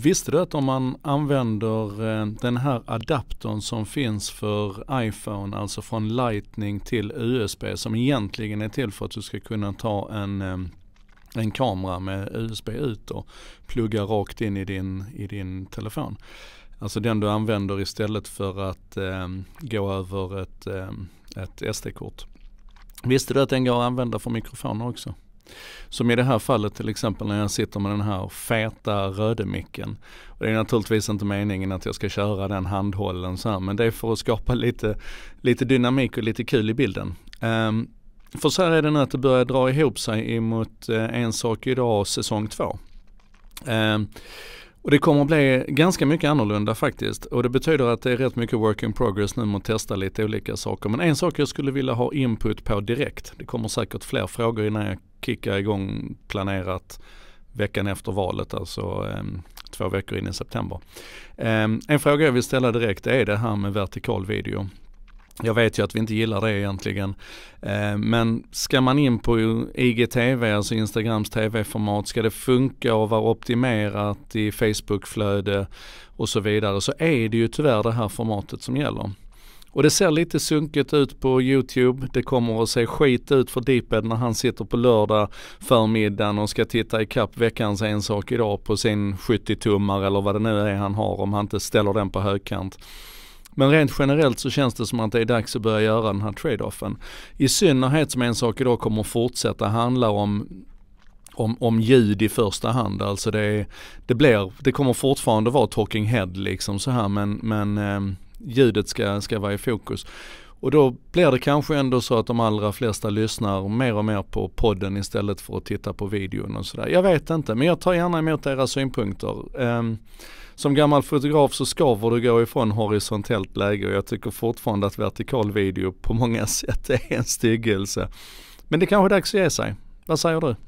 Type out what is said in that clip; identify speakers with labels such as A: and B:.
A: Visste du att om man använder eh, den här adaptern som finns för iPhone, alltså från Lightning till USB, som egentligen är till för att du ska kunna ta en, eh, en kamera med USB ut och plugga rakt in i din, i din telefon. Alltså den du använder istället för att eh, gå över ett, eh, ett SD-kort. Visste du att den går att använda för mikrofoner också? Som i det här fallet till exempel när jag sitter med den här feta rödemicken. Och det är naturligtvis inte meningen att jag ska köra den handhållen så här, men det är för att skapa lite, lite dynamik och lite kul i bilden. Um, för så här är det nu att det börjar dra ihop sig emot eh, En sak idag säsong två. Um, och det kommer att bli ganska mycket annorlunda faktiskt. Och det betyder att det är rätt mycket work in progress nu med att testa lite olika saker. Men en sak jag skulle vilja ha input på direkt, det kommer säkert fler frågor innan jag kickar igång planerat veckan efter valet, alltså eh, två veckor in i september. Eh, en fråga jag vill ställa direkt är det här med vertikal video. Jag vet ju att vi inte gillar det egentligen. Eh, men ska man in på IGTV, alltså Instagrams TV-format, ska det funka och vara optimerat i Facebook-flöde och så vidare så är det ju tyvärr det här formatet som gäller. Och det ser lite sunkigt ut på YouTube. Det kommer att se skit ut för Deeped när han sitter på lördag förmiddagen och ska titta ikapp veckans en idag på sin 70-tummare eller vad det nu är han har om han inte ställer den på högkant. Men rent generellt så känns det som att det är dags att börja göra den här trade-offen. I synnerhet som en sak idag kommer fortsätta handla om om, om ljud i första hand. Alltså det, det, blir, det kommer fortfarande vara talking head liksom så här men, men eh, ljudet ska, ska vara i fokus. Och då blir det kanske ändå så att de allra flesta lyssnar mer och mer på podden istället för att titta på videon och sådär. Jag vet inte, men jag tar gärna emot era synpunkter. Ehm, som gammal fotograf så skaver du gå ifrån horisontellt läge och jag tycker fortfarande att vertikal video på många sätt är en styggelse. Men det kanske är dags att ge sig. Vad säger du?